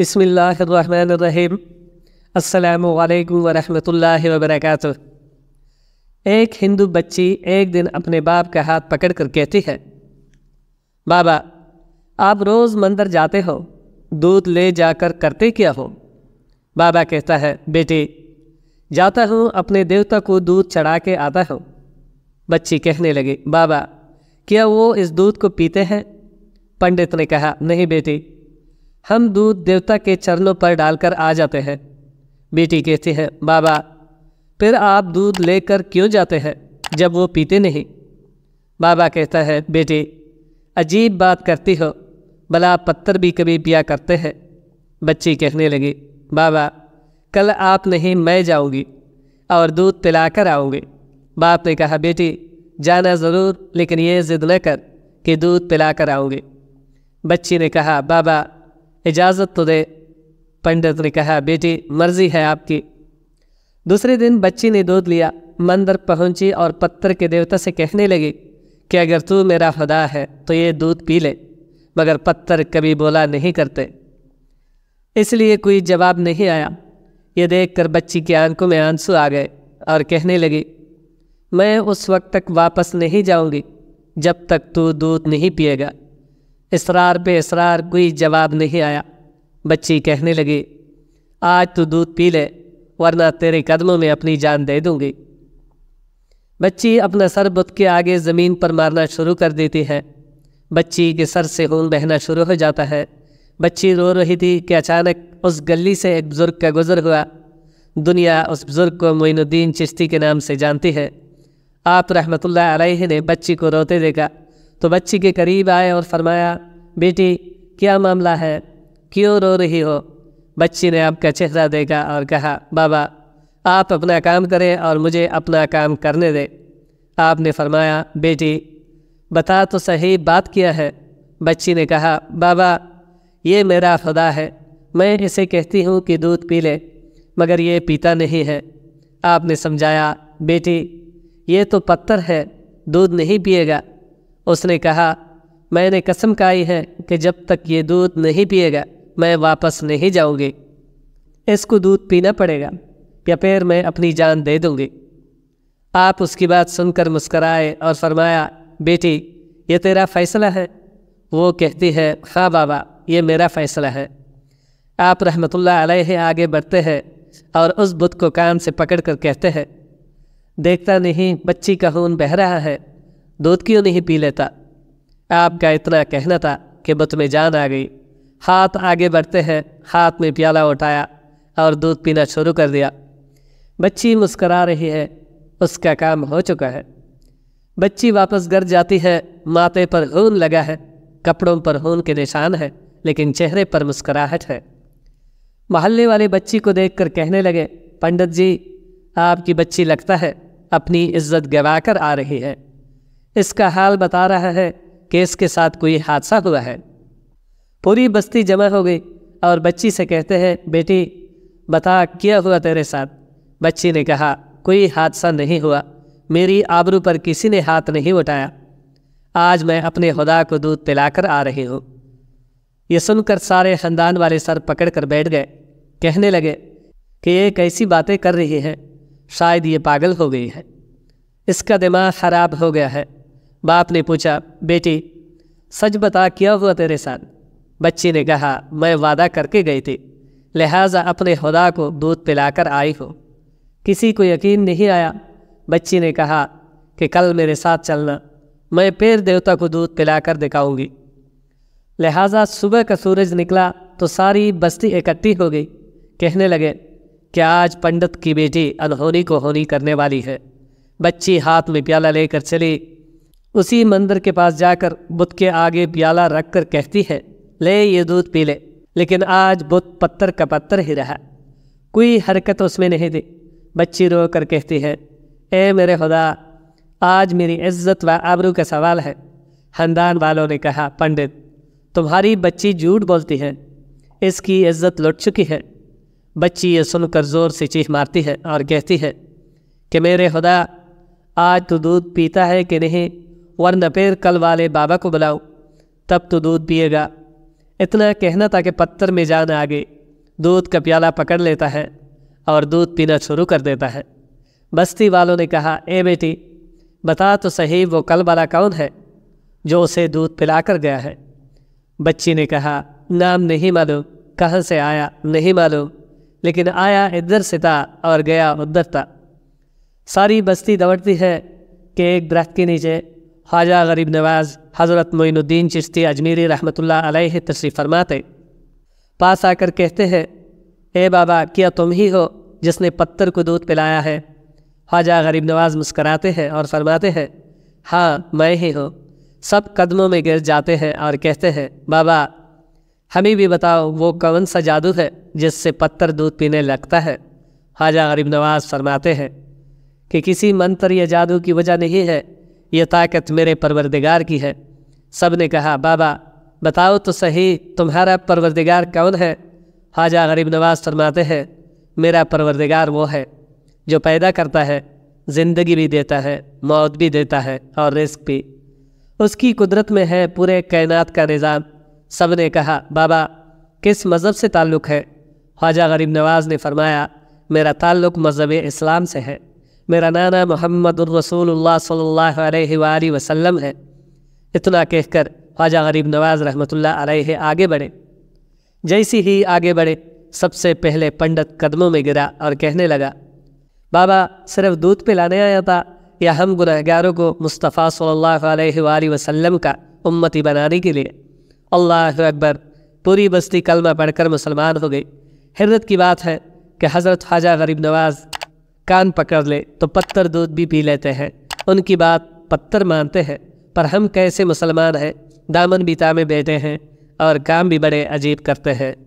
बसमीम् अल्लाम वरहमल वबरक एक हिंदू बच्ची एक दिन अपने बाप का हाथ पकड़ कर कहती है बाबा आप रोज़ मंदिर जाते हो दूध ले जाकर करते क्या हो बाबा कहता है बेटी जाता हूँ अपने देवता को दूध चढ़ा के आता हूँ बच्ची कहने लगी बाबा क्या वो इस दूध को पीते हैं पंडित ने कहा नहीं बेटी हम दूध देवता के चरणों पर डालकर आ जाते हैं बेटी कहती है बाबा फिर आप दूध लेकर क्यों जाते हैं जब वो पीते नहीं बाबा कहता है बेटी अजीब बात करती हो भला पत्थर भी कभी पिया करते हैं बच्ची कहने लगी बाबा कल आप नहीं मैं जाऊंगी और दूध पिला कर आऊँगी बाप ने कहा बेटी जाना ज़रूर लेकिन ये ज़िद न कर कि दूध पिला कर आऊँगी बच्ची ने कहा बाबा इजाज़त तो दे पंडित ने कहा बेटी मर्जी है आपकी दूसरे दिन बच्ची ने दूध लिया मंदिर पहुंची और पत्थर के देवता से कहने लगी कि अगर तू मेरा खुदा है तो ये दूध पी ले मगर पत्थर कभी बोला नहीं करते इसलिए कोई जवाब नहीं आया ये देखकर बच्ची की आंखों में आंसू आ गए और कहने लगी मैं उस वक्त तक वापस नहीं जाऊंगी जब तक तू दूध नहीं पिएगा इसरार पे इसरार कोई जवाब नहीं आया बच्ची कहने लगी आज तो दूध पी ले वरना तेरे कदमों में अपनी जान दे दूंगी बच्ची अपना सर बुत के आगे ज़मीन पर मारना शुरू कर देती है बच्ची के सर से खून बहना शुरू हो जाता है बच्ची रो रही थी कि अचानक उस गली से एक बुज़ुर्ग का गुजर हुआ दुनिया उस बुज़ुर्ग को मोइनुद्दीन चिश्ती के नाम से जानती है आप रहमतुल्लाह अलैहि ने बच्ची को रोते देखा तो बच्ची के करीब आए और फरमाया बेटी क्या मामला है क्यों रो रही हो बच्ची ने आपका चेहरा देखा और कहा बाबा आप अपना काम करें और मुझे अपना काम करने दें आपने फरमाया बेटी बता तो सही बात किया है बच्ची ने कहा बाबा ये मेरा खुदा है मैं इसे कहती हूँ कि दूध पी ले मगर ये पीता नहीं है आपने समझाया बेटी ये तो पत्थर है दूध नहीं पिएगा उसने कहा मैंने कसम खाई है कि जब तक ये दूध नहीं पिएगा मैं वापस नहीं जाऊंगी इसको दूध पीना पड़ेगा या फिर मैं अपनी जान दे दूंगी आप उसकी बात सुनकर मुस्कराए और फरमाया बेटी ये तेरा फ़ैसला है वो कहती है हाँ बाबा ये मेरा फ़ैसला है आप रहमतुल्लाह अलैहि आगे बढ़ते हैं और उस बुत को कान से पकड़ कर कहते हैं देखता नहीं बच्ची का खून बह रहा है दूध क्यों नहीं पी लेता आपका इतना कहना था कि बुत में जान आ गई हाथ आगे बढ़ते हैं हाथ में प्याला उठाया और दूध पीना शुरू कर दिया बच्ची मुस्करा रही है उसका काम हो चुका है बच्ची वापस घर जाती है माथे पर ऊन लगा है कपड़ों पर हून के निशान है लेकिन चेहरे पर मुस्कराहट है मोहल्ले वाले बच्ची को देखकर कहने लगे पंडित जी आपकी बच्ची लगता है अपनी इज्जत गवाकर कर आ रही है इसका हाल बता रहा है कि इसके साथ कोई हादसा हुआ है पूरी बस्ती जमा हो गई और बच्ची से कहते हैं बेटी बता क्या हुआ तेरे साथ बच्ची ने कहा कोई हादसा नहीं हुआ मेरी आबरू पर किसी ने हाथ नहीं उठाया आज मैं अपने खुदा को दूध पिलाकर आ रही हूँ यह सुनकर सारे ख़ानदान वाले सर पकड़ कर बैठ गए कहने लगे कि ये कैसी बातें कर रही है शायद ये पागल हो गई है इसका दिमाग ख़राब हो गया है बाप ने पूछा बेटी सच बता क्या हुआ तेरे साथ बच्ची ने कहा मैं वादा करके गई थी लिहाजा अपने खुदा को दूध पिलाकर आई हो किसी को यकीन नहीं आया बच्ची ने कहा कि कल मेरे साथ चलना मैं फिर देवता को दूध पिलाकर दिखाऊंगी लिहाजा सुबह का सूरज निकला तो सारी बस्ती इकट्ठी हो गई कहने लगे कि आज पंडित की बेटी अनहोनी को होनी करने वाली है बच्ची हाथ में प्याला लेकर चली उसी मंदिर के पास जाकर बुद्ध के आगे प्याला रख कर कहती है ले ये दूध पी ले लेकिन आज बुद्ध पत्थर का पत्थर ही रहा कोई हरकत उसमें नहीं दी बच्ची रो कर कहती है ए मेरे खुदा आज मेरी इज्जत व आबरू का सवाल है खानदान वालों ने कहा पंडित तुम्हारी बच्ची झूठ बोलती है इसकी इज्जत लुट चुकी है बच्ची ये सुनकर ज़ोर से चीख मारती है और कहती है कि मेरे खुदा आज तो दूध पीता है कि नहीं वरना फिर कल वाले बाबा को बुलाओ तब तो दूध पिएगा इतना कहना था कि पत्थर में जान आ गई दूध का प्याला पकड़ लेता है और दूध पीना शुरू कर देता है बस्ती वालों ने कहा ए बेटी बता तो सही वो कल वाला कौन है जो उसे दूध पिला कर गया है बच्ची ने कहा नाम नहीं मालूम कहाँ से आया नहीं मालूम लेकिन आया इधर से था और गया उधर था सारी बस्ती दौड़ती है कि एक दरख्त के नीचे ख्वाजा गरीब नवाज़ हज़रत मोइनुद्दीन चिश्ती अजमेरी रहमत अलैह तशरीफ़ फरमाते पास आकर कहते हैं ए बाबा क्या तुम ही हो जिसने पत्थर को दूध पिलाया है ख्वाजा गरीब नवाज़ मुस्कराते हैं और फरमाते हैं हाँ मैं ही हूँ सब कदमों में गिर जाते हैं और कहते हैं बाबा हमें भी बताओ वो कौन सा जादू है जिससे पत्थर दूध पीने लगता है ख्वाजा गरीब नवाज़ फरमाते हैं कि किसी मंत्र या जादू की वजह नहीं है ये ताकत मेरे परवरदिगार की है सब ने कहा बाबा बताओ तो सही तुम्हारा परवरदिगार कौन है हाजा गरीब नवाज फरमाते हैं मेरा परवरदिगार वो है जो पैदा करता है ज़िंदगी भी देता है मौत भी देता है और रिस्क भी उसकी कुदरत में है पूरे कायनात का निज़ाम सब ने कहा बाबा किस मज़हब से ताल्लुक़ है ख्वाजा गरीब नवाज ने फरमाया मेरा ताल्लुक़ मज़हब इस्लाम से है मेरा नाना मोहम्मद रसूलुल्लाह सल्लल्लाहु अलैहि वसल्लम है इतना कहकर ख्वाजा गरीब नवाज रहमतुल्लाह अलैहि आगे बढ़े जैसे ही आगे बढ़े सबसे पहले पंडित कदमों में गिरा और कहने लगा बाबा सिर्फ दूध पिलाने आया था या हम गुनहगारों को मुस्तफ़ा सल्ला वसलम का उम्मती बनाने के लिए अल्लाह अकबर पूरी बस्ती कलमा पढ़कर मुसलमान हो गई हिरत की बात है कि हज़रत ख्वाजा गरीब नवाज़ कान पकड़ ले तो पत्थर दूध भी पी लेते हैं उनकी बात पत्थर मानते हैं पर हम कैसे मुसलमान हैं दामन बीता में बैठे हैं और काम भी बड़े अजीब करते हैं